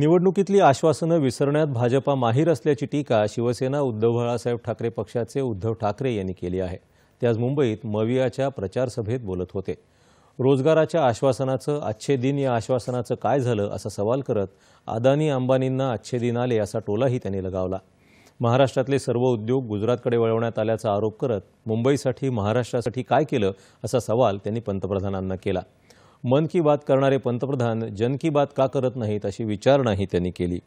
निवडणुकीतली आश्वासनं विसरण्यात भाजपा माहीर असल्याची टीका शिवसेना उद्धव बाळासाहेब ठाकरे पक्षाचे उद्धव ठाकरे यांनी केली आहे ते आज मुंबईत मवियाच्या प्रचारसभेत बोलत होते रोजगाराच्या आश्वासनाचं अच्छे दिन या आश्वासनाचं काय झालं असा सवाल करत अदानी अंबानींना अच्छे दिन आले असा टोलाही त्यांनी लगावला महाराष्ट्रातले सर्व उद्योग गुजरातकडे वळवण्यात आल्याचा आरोप करत मुंबईसाठी महाराष्ट्रासाठी काय केलं असा सवाल त्यांनी पंतप्रधानांना केला मन की बात करणारे पंतप्रधान जन की बात का करत नाहीत अशी विचारणाही त्यांनी केली